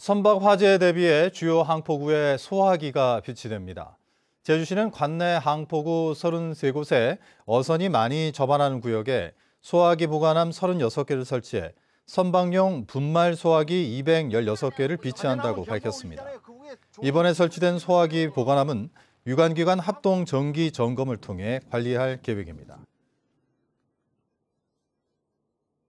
선박 화재 대비해 주요 항포구에 소화기가 비치됩니다. 제주시는 관내 항포구 33곳에 어선이 많이 접안하는 구역에 소화기 보관함 36개를 설치해 선박용 분말 소화기 216개를 비치한다고 밝혔습니다. 이번에 설치된 소화기 보관함은 유관기관 합동 정기 점검을 통해 관리할 계획입니다.